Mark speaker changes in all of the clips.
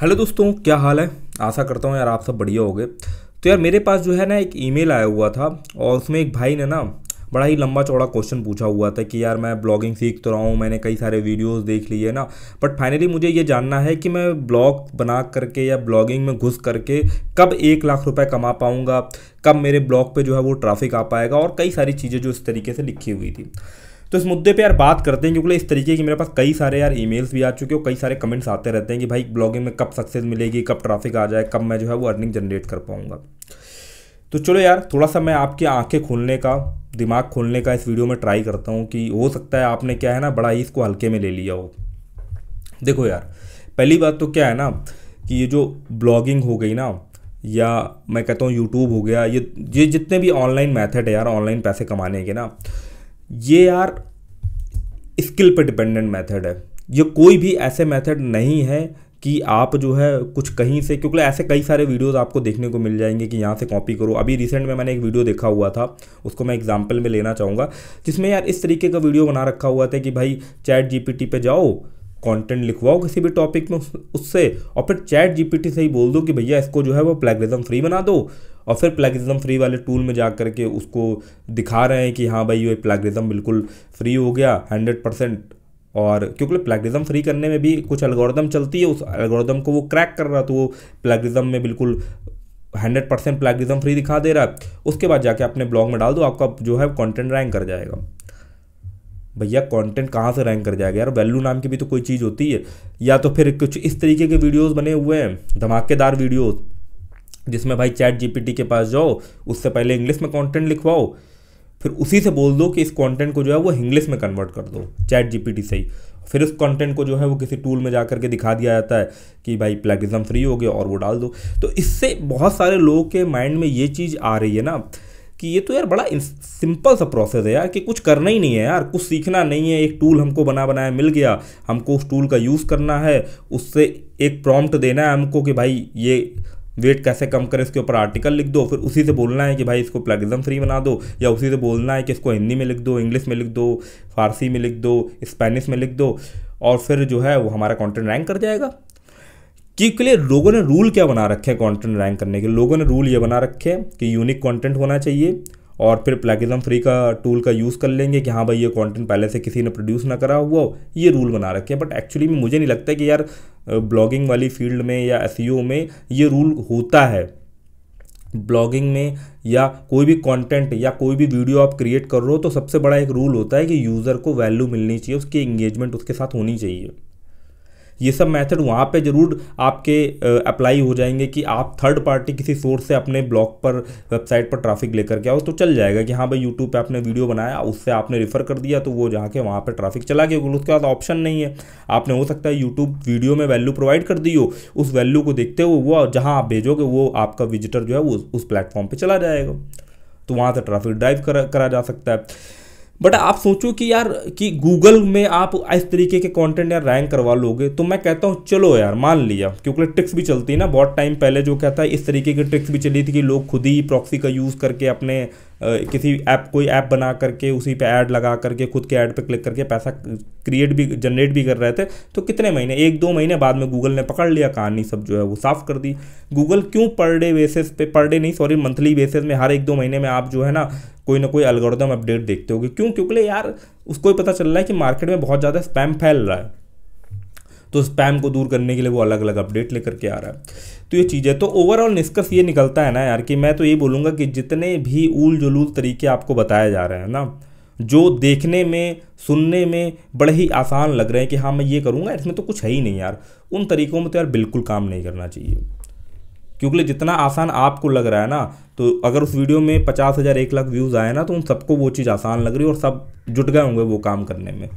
Speaker 1: hello दोस्तों क्या हाल है आशा करता हूँ यार आप सब बढ़िया हो गए तो यार मेरे पास जो है ना एक ईमेल आया हुआ था और उसमें एक भाई ने ना बड़ा ही लंबा चौड़ा क्वेश्चन पूछा हुआ था कि यार मैं ब्लॉगिंग सीख तो रहा हूँ मैंने कई सारे वीडियोस देख लिए ना बट फाइनली मुझे ये जानना है कि मैं ब्लॉग बना करके या ब्लॉगिंग में घुस करके कब एक लाख रुपए कमा पाऊँगा कब मेरे ब्लॉग पे जो है वो ट्रैफिक आ पाएगा और कई सारी चीज़ें जो इस तरीके से लिखी हुई थी तो इस मुद्दे पे यार बात करते हैं क्योंकि इस तरीके की मेरे पास कई सारे यार ईमेल्स भी आ चुके और कई सारे कमेंट्स आते रहते हैं कि भाई ब्लॉगिंग में कब सक्सेस मिलेगी कब ट्रैफिक आ जाए कब मैं जो है वो अर्निंग जनरेट कर पाऊँगा तो चलो यार थोड़ा सा मैं आपकी आंखें खोलने का दिमाग खोलने का इस वीडियो में ट्राई करता हूँ कि हो सकता है आपने क्या है ना बड़ा ही इसको हल्के में ले लिया हो देखो यार पहली बात तो क्या है ना कि ये जो ब्लॉगिंग हो गई ना या मैं कहता हूँ यूट्यूब हो गया ये ये जितने भी ऑनलाइन मेथड है यार ऑनलाइन पैसे कमाने के ना ये यार स्किल पे डिपेंडेंट मेथड है ये कोई भी ऐसे मेथड नहीं है कि आप जो है कुछ कहीं से क्योंकि ऐसे कई सारे वीडियोस आपको देखने को मिल जाएंगे कि यहाँ से कॉपी करो अभी रिसेंट में मैंने एक वीडियो देखा हुआ था उसको मैं एग्जाम्पल में लेना चाहूँगा जिसमें यार इस तरीके का वीडियो बना रखा हुआ था कि भाई चैट जीपीटी पे जाओ कंटेंट लिखवाओ किसी भी टॉपिक में उस, उससे और फिर चैट जीपीटी से ही बोल दो कि भैया इसको जो है वो प्लेगरिज्म फ्री बना दो और फिर प्लेगरिज्म फ्री वाले टूल में जा कर के उसको दिखा रहे हैं कि हाँ भाई ये प्लेगरिज्म बिल्कुल फ्री हो गया हंड्रेड परसेंट और क्योंकि प्लेगरिज्म फ्री करने में भी कुछ एल्गोरिदम चलती है उस एल्गोरिदम को वो क्रैक कर रहा तो वो प्लेगरिज्म में बिल्कुल हंड्रेड परसेंट प्लेगरिज्म फ्री दिखा दे रहा है उसके बाद जाके अपने ब्लॉग में डाल दो आपका जो है कंटेंट रैंक कर जाएगा भैया कंटेंट कहाँ से रैंक कर जाएगा यार वैल्यू नाम की भी तो कोई चीज़ होती है या तो फिर कुछ इस तरीके के वीडियोस बने हुए हैं धमाकेदार वीडियोस जिसमें भाई चैट जीपीटी के पास जाओ उससे पहले इंग्लिश में कंटेंट लिखवाओ फिर उसी से बोल दो कि इस कंटेंट को जो है वो इंग्लिश में कन्वर्ट कर दो चैट जी से ही फिर उस कंटेंट को जो है वो किसी टूल में जा करके दिखा दिया जाता है कि भाई प्लेगिज्म फ्री हो गया और वो डाल दो तो इससे बहुत सारे लोगों के माइंड में ये चीज़ आ रही है ना कि ये तो यार बड़ा सिंपल सा प्रोसेस है यार कि कुछ करना ही नहीं है यार कुछ सीखना नहीं है एक टूल हमको बना बनाया मिल गया हमको उस टूल का यूज़ करना है उससे एक प्रॉम्प्ट देना है हमको कि भाई ये वेट कैसे कम करें इसके ऊपर आर्टिकल लिख दो फिर उसी से बोलना है कि भाई इसको प्लगिज्म फ्री बना दो या उसी से बोलना है कि इसको हिंदी में लिख दो इंग्लिश में लिख दो फारसी में लिख दो स्पेनिश में लिख दो और फिर जो है वो हमारा कंटेंट रैंक कर जाएगा कि के लिए लोगों ने रूल क्या बना रखे हैं कंटेंट रैंक करने के लोगों ने रूल ये बना रखे हैं कि यूनिक कंटेंट होना चाहिए और फिर प्लेगिज्म फ्री का टूल का यूज़ कर लेंगे कि हाँ भाई ये कंटेंट पहले से किसी ने प्रोड्यूस ना करा हुआ ये रूल बना रखे हैं बट एक्चुअली में मुझे नहीं लगता कि यार ब्लॉगिंग वाली फील्ड में या एस e में ये रूल होता है ब्लॉगिंग में या कोई भी कंटेंट या कोई भी वीडियो आप क्रिएट कर रहे हो तो सबसे बड़ा एक रूल होता है कि यूज़र को वैल्यू मिलनी चाहिए उसकी इंगेजमेंट उसके साथ होनी चाहिए ये सब मेथड वहाँ पे ज़रूर आपके अप्लाई हो जाएंगे कि आप थर्ड पार्टी किसी सोर्स से अपने ब्लॉग पर वेबसाइट पर ट्रैफिक लेकर के आओ तो चल जाएगा कि हाँ भाई यूट्यूब पे आपने वीडियो बनाया उससे आपने रिफ़र कर दिया तो वो जाके वहाँ पर ट्रैफिक चला गया उसके पास ऑप्शन नहीं है आपने हो सकता है यूट्यूब वीडियो में वैल्यू प्रोवाइड कर दी हो उस वैल्यू को देखते हुए वो जहाँ आप भेजोगे वो आपका विजिटर जो है वो उस प्लेटफॉर्म पर चला जाएगा तो वहाँ से ट्रैफिक ड्राइव करा करा जा सकता है बट आप सोचो कि यार कि गूगल में आप इस तरीके के कंटेंट यार रैंक करवा लोगे तो मैं कहता हूँ चलो यार मान लिया क्योंकि ट्रिक्स भी चलती है ना बहुत टाइम पहले जो कहता है इस तरीके की ट्रिक्स भी चली थी कि लोग खुद ही प्रॉक्सी का यूज़ करके अपने किसी ऐप कोई ऐप बना करके उसी पे ऐड लगा करके खुद के ऐड पे क्लिक करके पैसा क्रिएट भी जनरेट भी कर रहे थे तो कितने महीने एक दो महीने बाद में गूगल ने पकड़ लिया कहानी सब जो है वो साफ़ कर दी गूगल क्यों पर डे बेसिस पे पर डे नहीं सॉरी मंथली बेसिस में हर एक दो महीने में आप जो है ना कोई ना कोई अलगोरदम अपडेट देखते हो क्यों क्योंकि यार उसको ही पता चल रहा है कि मार्केट में बहुत ज़्यादा स्पैम फैल रहा है तो स्पैम को दूर करने के लिए वो अलग अलग अपडेट लेकर के आ रहा है तो ये चीज़ है तो ओवरऑल निष्कर्ष ये निकलता है ना यार कि मैं तो ये बोलूँगा कि जितने भी ऊल जुलूल तरीके आपको बताए जा रहे हैं ना जो देखने में सुनने में बड़े ही आसान लग रहे हैं कि हाँ मैं ये करूँगा इसमें तो कुछ है ही नहीं यार उन तरीकों में तो यार बिल्कुल काम नहीं करना चाहिए क्योंकि जितना आसान आपको लग रहा है ना तो अगर उस वीडियो में पचास हज़ार एक लाख व्यूज़ आए ना तो उन सबको वो चीज़ आसान लग रही है और सब जुट गए होंगे वो काम करने में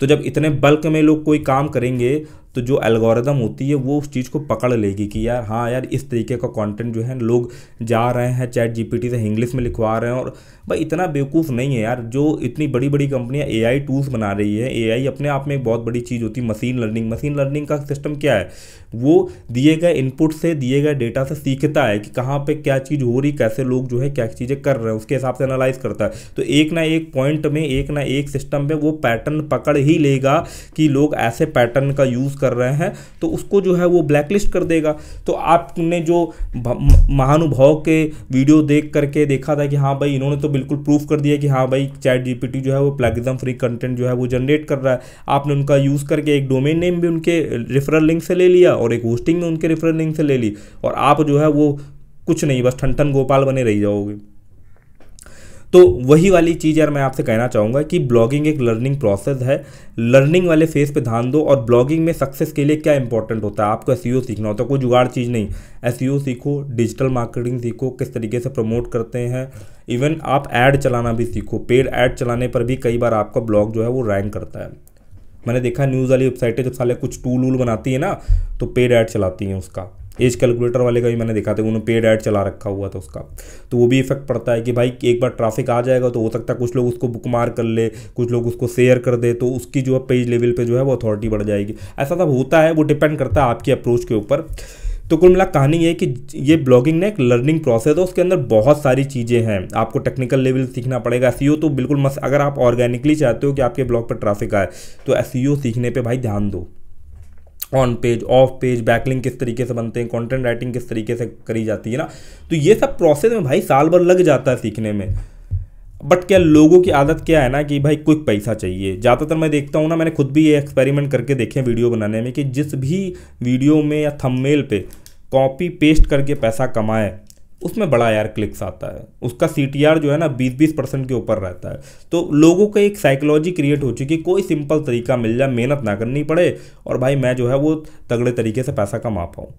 Speaker 1: तो जब इतने बल्क में लोग कोई काम करेंगे तो जो एल्गोरिदम होती है वो उस चीज़ को पकड़ लेगी कि यार हाँ यार इस तरीके का कंटेंट जो है लोग जा रहे हैं चैट जीपीटी से इंग्लिश में लिखवा रहे हैं और भाई इतना बेवकूफ़ नहीं है यार जो इतनी बड़ी बड़ी कंपनियां एआई टूल्स बना रही है एआई अपने आप में एक बहुत बड़ी चीज़ होती है मशीन लर्निंग मशीन लर्निंग का सिस्टम क्या है वो दिए गए इनपुट से दिए गए डेटा से सीखता है कि कहाँ पर क्या चीज़ हो रही कैसे लोग जो है क्या चीज़ें कर रहे हैं उसके हिसाब से एनालाइज करता है तो एक ना एक पॉइंट में एक ना एक सिस्टम में वो पैटर्न पकड़ ही लेगा कि लोग ऐसे पैटर्न का यूज़ कर रहे हैं तो उसको जो है वो ब्लैकलिस्ट कर देगा तो आपने जो महानुभाव के वीडियो देख करके देखा था कि हाँ भाई इन्होंने तो बिल्कुल प्रूफ कर दिया कि हाँ भाई चैट जी जो है वो प्लेगजम फ्री कंटेंट जो है वो जनरेट कर रहा है आपने उनका यूज़ करके एक डोमेन नेम भी उनके रेफरल लिंक से ले लिया और एक होस्टिंग में उनके रेफरल लिंक से ले ली और आप जो है वो कुछ नहीं बस ठन गोपाल बने रह जाओगे तो वही वाली चीज़ यार मैं आपसे कहना चाहूँगा कि ब्लॉगिंग एक लर्निंग प्रोसेस है लर्निंग वाले फेज पे ध्यान दो और ब्लॉगिंग में सक्सेस के लिए क्या इंपॉर्टेंट होता है आपको एस e सीखना होता है कोई जुगाड़ चीज़ नहीं एस e सीखो डिजिटल मार्केटिंग सीखो किस तरीके से प्रमोट करते हैं इवन आप ऐड चलाना भी सीखो पेड ऐड चलाने पर भी कई बार आपका ब्लॉग जो है वो रैंक करता है मैंने देखा न्यूज़ वाली वेबसाइटें जब साले कुछ टूल वूल बनाती है ना तो पेड ऐड चलाती हैं उसका एज कैलकुलेटर वाले का भी मैंने देखा था उन्होंने पेड ऐड चला रखा हुआ था उसका तो वो भी इफेक्ट पड़ता है कि भाई एक बार ट्रैफिक आ जाएगा तो हो सकता है कुछ लोग उसको बुक मार कर ले कुछ लोग उसको शेयर कर दे तो उसकी जो है पेज लेवल पे जो है वो अथॉरिटी बढ़ जाएगी ऐसा सब होता है वो डिपेंड करता है आपकी अप्रोच के ऊपर तो कुल मिला कहानी ये कि ये ब्लॉगिंग ना एक लर्निंग प्रोसेस है उसके अंदर बहुत सारी चीज़ें हैं आपको टेक्निकल लेवल सीखना पड़ेगा एस e तो बिल्कुल मस्त अगर आप ऑर्गेनिकली चाहते हो कि आपके ब्लॉग पर ट्रैफिक आए तो एस e सीखने पर भाई ध्यान दो on page off page backlink किस तरीके से बनते हैं कंटेंट राइटिंग किस तरीके से करी जाती है ना तो ये सब प्रोसेस में भाई साल भर लग जाता है सीखने में बट क्या लोगों की आदत क्या है ना कि भाई क्विक पैसा चाहिए ज़्यादातर मैं देखता हूँ ना मैंने खुद भी ये एक्सपेरिमेंट करके देखे हैं वीडियो बनाने में कि जिस भी वीडियो में या थंबनेल पे कॉपी पेस्ट करके पैसा कमाए उसमें बड़ा यार क्लिक्स आता है उसका सी जो है ना बीस बीस परसेंट के ऊपर रहता है तो लोगों का एक साइकोलॉजी क्रिएट हो चुकी है कोई सिंपल तरीका मिल जाए मेहनत ना करनी पड़े और भाई मैं जो है वो तगड़े तरीके से पैसा कमा पाऊँ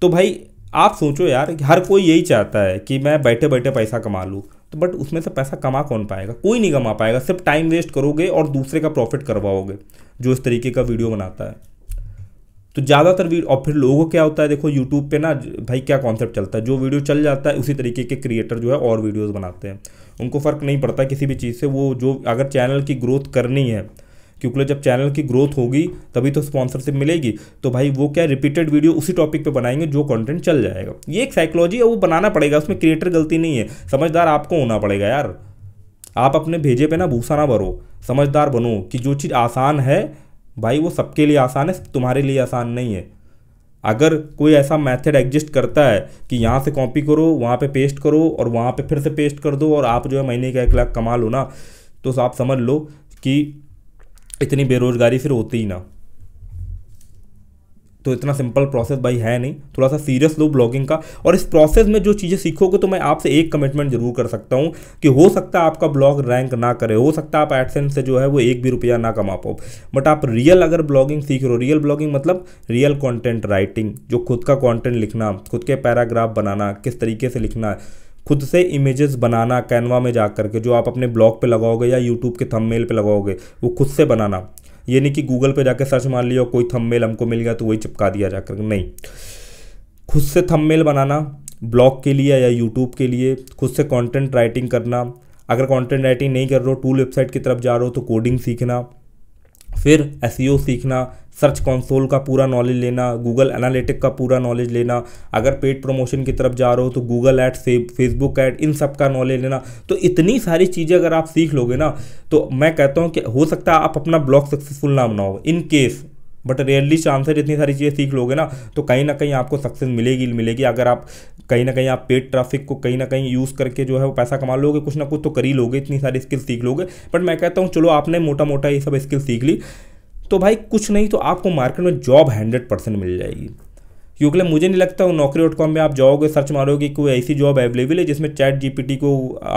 Speaker 1: तो भाई आप सोचो यार हर कोई यही चाहता है कि मैं बैठे बैठे पैसा कमा लूँ तो बट उसमें से पैसा कमा कौन पाएगा कोई नहीं कमा पाएगा सिर्फ टाइम वेस्ट करोगे और दूसरे का प्रॉफिट करवाओगे जो इस तरीके का वीडियो बनाता है तो ज़्यादातर वीडियो और फिर लोगों क्या होता है देखो यूट्यूब पे ना भाई क्या कॉन्सेप्ट चलता है जो वीडियो चल जाता है उसी तरीके के क्रिएटर जो है और वीडियोस बनाते हैं उनको फ़र्क नहीं पड़ता किसी भी चीज़ से वो जो अगर चैनल की ग्रोथ करनी है क्योंकि जब चैनल की ग्रोथ होगी तभी तो स्पॉन्सरशिप मिलेगी तो भाई वो क्या रिपीटेड वीडियो उसी टॉपिक पे बनाएंगे जो कंटेंट चल जाएगा ये एक साइकोलॉजी है वो बनाना पड़ेगा उसमें क्रिएटर गलती नहीं है समझदार आपको होना पड़ेगा यार आप अपने भेजे पे ना भूसा ना भरो समझदार बनो कि जो चीज़ आसान है भाई वो सबके लिए आसान है तुम्हारे लिए आसान नहीं है अगर कोई ऐसा मेथड एग्जिस्ट करता है कि यहाँ से कॉपी करो वहाँ पे पेस्ट करो और वहाँ पे फिर से पेस्ट कर दो और आप जो है महीने का एक लाख कमा लो ना तो आप समझ लो कि इतनी बेरोज़गारी फिर होती ही ना तो इतना सिंपल प्रोसेस भाई है नहीं थोड़ा सा सीरियस लो ब्लॉगिंग का और इस प्रोसेस में जो चीज़ें सीखोगे तो मैं आपसे एक कमिटमेंट जरूर कर सकता हूँ कि हो सकता है आपका ब्लॉग रैंक ना करे हो सकता है आप एडसेंस से जो है वो एक भी रुपया ना कमा पाओ बट आप रियल अगर ब्लॉगिंग सीख रहे हो रियल ब्लॉगिंग मतलब रियल कॉन्टेंट राइटिंग जो खुद का कॉन्टेंट लिखना खुद के पैराग्राफ बनाना किस तरीके से लिखना है खुद से इमेजेस बनाना कैनवा में जा करके जो आप अपने ब्लॉग पे लगाओगे या यूट्यूब के थंबनेल पे लगाओगे वो खुद से बनाना ये नहीं कि गूगल पर जाकर सर्च मार लिया कोई थंबनेल हमको मिल गया तो वही चिपका दिया जाकर नहीं खुद से थंबनेल बनाना ब्लॉग के लिए या यूट्यूब के लिए खुद से कंटेंट राइटिंग करना अगर कंटेंट राइटिंग नहीं कर रहे हो टूल वेबसाइट की तरफ जा रहे हो तो कोडिंग सीखना फिर एस e सीखना सर्च कंसोल का पूरा नॉलेज लेना गूगल एनालिटिक का पूरा नॉलेज लेना अगर पेड प्रमोशन की तरफ जा रहे हो तो गूगल ऐड फेसबुक ऐड इन सब का नॉलेज लेना तो इतनी सारी चीज़ें अगर आप सीख लोगे ना तो मैं कहता हूँ कि हो सकता है आप अपना ब्लॉग सक्सेसफुल ना बनाओ in case but rarely chances इतनी सारी चीज़ें सीख लोगे ना तो कहीं ना कहीं आपको सक्सेस मिलेगी मिलेगी अगर आप कहीं ना कहीं आप पेड ट्रैफिक को कहीं ना कहीं यूज़ करके जो है वो पैसा कमा लोगे कुछ ना कुछ तो कर ही लोगे इतनी सारी स्किल सीख लोगे बट मैं कहता हूँ चलो आपने मोटा मोटा ये सब स्किल सीख ली तो भाई कुछ नहीं तो आपको मार्केट में जॉब हंड्रेड परसेंट मिल जाएगी क्योंकि मुझे नहीं लगता वो नौकरी डॉट कॉम में आप जाओगे सर्च मारोगे कोई ऐसी जॉब अवेलेबल है जिसमें चैट जीपीटी को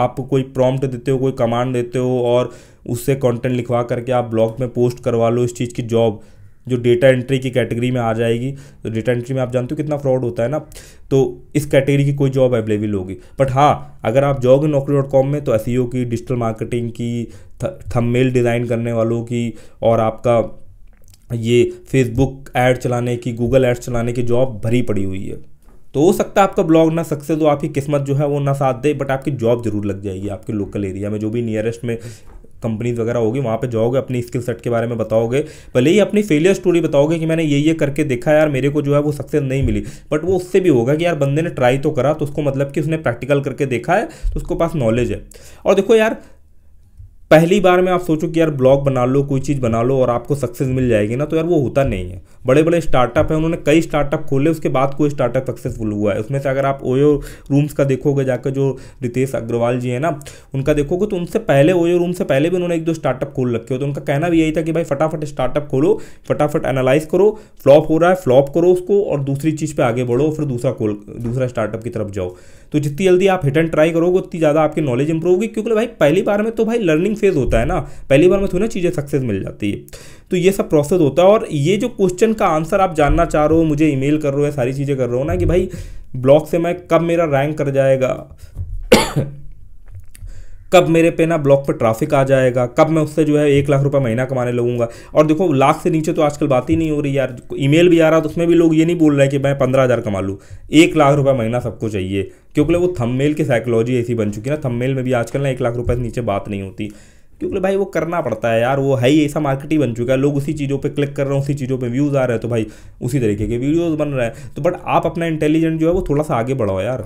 Speaker 1: आप कोई प्रॉम्प्ट देते हो कोई कमांड देते हो और उससे कंटेंट लिखवा करके आप ब्लॉग में पोस्ट करवा लो इस चीज़ की जॉब जो डेटा एंट्री की कैटेगरी में आ जाएगी तो डेटा एंट्री में आप जानते हो कितना फ्रॉड होता है ना तो इस कैटेगरी की कोई जॉब अवेलेबल होगी बट हाँ अगर आप जाओगे नौकरी डॉट कॉम में तो एस e की डिजिटल मार्केटिंग की थमेल डिज़ाइन करने वालों की और आपका ये फेसबुक ऐड चलाने की गूगल एड्स चलाने की जॉब भरी पड़ी हुई है तो हो सकता है आपका ब्लॉग ना सक्सेस हो आपकी किस्मत जो है वो ना साथ दे बट आपकी जॉब जरूर लग जाएगी आपके लोकल एरिया में जो भी नियरेस्ट में कंपनीज वगैरह होगी वहाँ पे जाओगे अपनी स्किल सेट के बारे में बताओगे भले ही अपनी फेलियर स्टोरी बताओगे कि मैंने ये ये करके देखा यार मेरे को जो है वो सक्सेस नहीं मिली बट वो उससे भी होगा कि यार बंदे ने ट्राई तो करा तो उसको मतलब कि उसने प्रैक्टिकल करके देखा है तो उसको पास नॉलेज है और देखो यार पहली बार में आप सोचो कि यार ब्लॉग बना लो कोई चीज़ बना लो और आपको सक्सेस मिल जाएगी ना तो यार वो होता नहीं है बड़े बड़े स्टार्टअप हैं उन्होंने कई स्टार्टअप खोले उसके बाद कोई स्टार्टअप सक्सेसफुल हुआ है उसमें से अगर आप ओयो रूम्स का देखोगे जाकर जो रितेश अग्रवाल जी हैं ना उनका देखोगे तो उनसे पहले ओयो रूम से पहले भी उन्होंने एक दो स्टार्टअप खोल रखे हो तो उनका कहना भी यही था कि भाई फटाफट स्टार्टअप खोलो फटाफट एनालाइज करो फ्लॉप हो रहा है फ्लॉप करो उसको और दूसरी चीज़ पर आगे बढ़ो फिर दूसरा खोल दूसरा स्टार्टअप की तरफ जाओ तो जितनी जल्दी आप हिट एंड ट्राई करोगे उतनी ज़्यादा आपकी नॉलेज इंप्रूव होगी क्योंकि भाई पहली बार में तो भाई लर्निंग प्रिपरेशन फेज होता है ना पहली बार में थोड़ी ना चीज़ें सक्सेस मिल जाती है तो ये सब प्रोसेस होता है और ये जो क्वेश्चन का आंसर आप जानना चाह रहे हो मुझे ईमेल कर रहे हो सारी चीज़ें कर रहे हो ना कि भाई ब्लॉग से मैं कब मेरा रैंक कर जाएगा कब मेरे पे ना ब्लॉक पर ट्रैफिक आ जाएगा कब मैं उससे जो है एक लाख रुपये महीना कमाने लगूंगा और देखो लाख से नीचे तो आजकल बात ही नहीं हो रही यार ईमेल भी आ रहा है तो उसमें भी लोग ये नहीं बोल रहे हैं कि मैं पंद्रह हज़ार कमा लूँ एक लाख रुपये महीना सबको चाहिए क्योंकि वो थममेल की साइकोलॉजी ऐसी बन चुकी है ना थममेल में भी आजकल ना एक लाख रुपये से नीचे बात नहीं होती क्योंकि भाई वो करना पड़ता है यार वो है ही ऐसा मार्केट ही बन चुका है लोग उसी चीज़ों पे क्लिक कर रहे हैं उसी चीज़ों पे व्यूज़ आ रहे हैं तो भाई उसी तरीके के वीडियोस बन रहे हैं तो बट आप अपना इंटेलिजेंट जो है वो थोड़ा सा आगे बढ़ाओ यार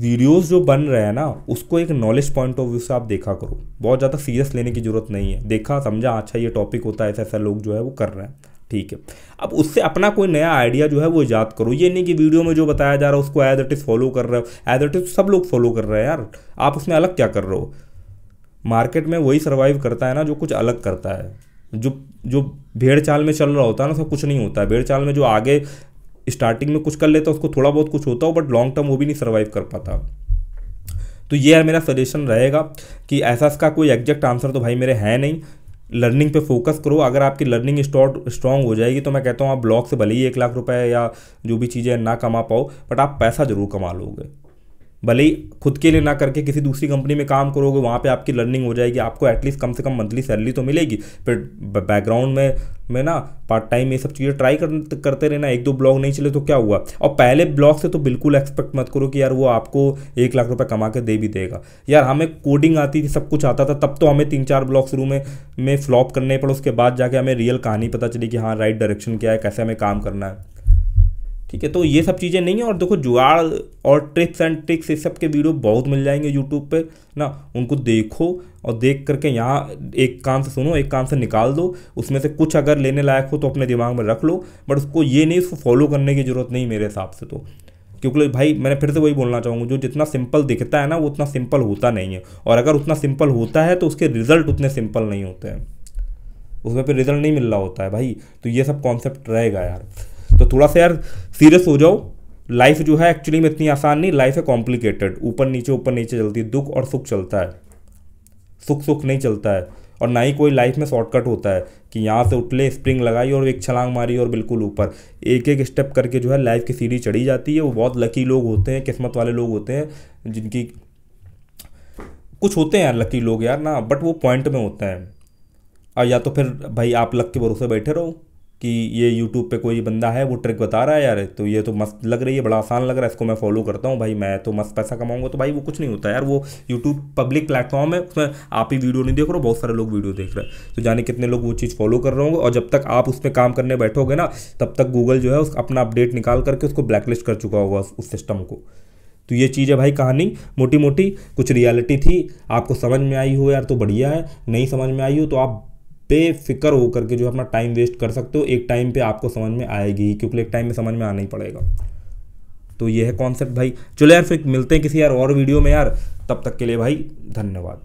Speaker 1: वीडियोस जो बन रहे हैं ना उसको एक नॉलेज पॉइंट ऑफ व्यू से आप देखा करो बहुत ज़्यादा सीरियस लेने की ज़रूरत नहीं है देखा समझा अच्छा ये टॉपिक होता है ऐसा ऐसा लोग जो है वो कर रहे हैं ठीक है अब उससे अपना कोई नया आइडिया जो है वो याद करो ये नहीं कि वीडियो में जो बताया जा रहा है उसको एज इट इज़ फॉलो कर रहे हो एज इट इज़ सब लोग फॉलो कर रहे हैं यार आप उसमें अलग क्या कर रहे हो मार्केट में वही सर्वाइव करता है ना जो कुछ अलग करता है जो जो भेड़ चाल में चल रहा होता है ना उसका कुछ नहीं होता है भेड़ चाल में जो आगे स्टार्टिंग में कुछ कर लेता उसको थोड़ा बहुत कुछ होता हो बट लॉन्ग टर्म वो भी नहीं सर्वाइव कर पाता तो ये मेरा सजेशन रहेगा कि ऐसा इसका कोई एग्जैक्ट आंसर तो भाई मेरे है नहीं लर्निंग पे फोकस करो अगर आपकी लर्निंग स्ट्रॉन्ग हो जाएगी तो मैं कहता हूँ आप ब्लॉग से भले ही एक लाख रुपए या जो भी चीज़ें ना कमा पाओ बट आप पैसा जरूर कमा लोगे भले ही खुद के लिए ना करके किसी दूसरी कंपनी में काम करोगे वहाँ पे आपकी लर्निंग हो जाएगी आपको एटलीस्ट कम से कम मंथली सैलरी तो मिलेगी फिर बैकग्राउंड में मैं ना पार्ट टाइम ये सब चीज़ें ट्राई कर, करते रहना एक दो ब्लॉग नहीं चले तो क्या हुआ और पहले ब्लॉग से तो बिल्कुल एक्सपेक्ट मत करो कि यार वो आपको एक लाख रुपये कमा के दे भी देगा यार हमें कोडिंग आती थी सब कुछ आता था तब तो हमें तीन चार ब्लॉग शुरू में में फ्लॉप करने पड़े उसके बाद जाके हमें रियल कहानी पता चली कि हाँ राइट डायरेक्शन क्या है कैसे हमें काम करना है ठीक है तो ये सब चीज़ें नहीं है और देखो जुगाड़ और ट्रिप्स एंड ट्रिक्स इस सब के वीडियो बहुत मिल जाएंगे यूट्यूब पे ना उनको देखो और देख करके यहाँ एक काम से सुनो एक काम से निकाल दो उसमें से कुछ अगर लेने लायक हो तो अपने दिमाग में रख लो बट उसको ये नहीं उसको फॉलो करने की ज़रूरत नहीं मेरे हिसाब से तो क्योंकि भाई मैंने फिर से वही बोलना चाहूँगा जो जितना सिंपल दिखता है ना वो उतना सिंपल होता नहीं है और अगर उतना सिंपल होता है तो उसके रिजल्ट उतने सिंपल नहीं होते हैं उसमें फिर रिजल्ट नहीं मिल रहा होता है भाई तो ये सब कॉन्सेप्ट रहेगा यार तो थोड़ा सा यार सीरियस हो जाओ लाइफ जो है एक्चुअली में इतनी आसान नहीं लाइफ है कॉम्प्लिकेटेड ऊपर नीचे ऊपर नीचे चलती है दुख और सुख चलता है सुख सुख नहीं चलता है और ना ही कोई लाइफ में शॉर्टकट होता है कि यहाँ से उठले स्प्रिंग लगाई और एक छलांग मारी और बिल्कुल ऊपर एक एक स्टेप करके जो है लाइफ की सीढ़ी चढ़ी जाती है वो बहुत लकी लोग होते हैं किस्मत वाले लोग होते हैं जिनकी कुछ होते हैं यार लकी लोग यार ना बट वो पॉइंट में होते हैं और या तो फिर भाई आप लक के भरोसे बैठे रहो कि ये यूट्यूब पे कोई बंदा है वो ट्रिक बता रहा है यार तो ये तो मस्त लग रही है बड़ा आसान लग रहा है इसको मैं फॉलो करता हूँ भाई मैं तो मस्त पैसा कमाऊंगा तो भाई वो कुछ नहीं होता यार वो यूट्यूब पब्लिक प्लेटफॉर्म है उसमें आप ही वीडियो नहीं देख रहे हो बहुत सारे लोग वीडियो देख रहे हैं तो जाने कितने लोग वो चीज़ फॉलो कर रहे होंगे और जब तक आप उसमें काम करने बैठोगे ना तब तक गूगल जो है उस अपना अपडेट निकाल करके उसको ब्लैकलिस्ट कर चुका होगा उस सिस्टम को तो ये चीज़ है भाई कहानी मोटी मोटी कुछ रियलिटी थी आपको समझ में आई हो यार तो बढ़िया है नहीं समझ में आई हो तो आप बेफिक्र होकर के जो अपना टाइम वेस्ट कर सकते हो एक टाइम पे आपको समझ में आएगी क्योंकि एक टाइम में समझ में आना ही पड़ेगा तो ये है कॉन्सेप्ट भाई चलो यार फिर मिलते हैं किसी यार और वीडियो में यार तब तक के लिए भाई धन्यवाद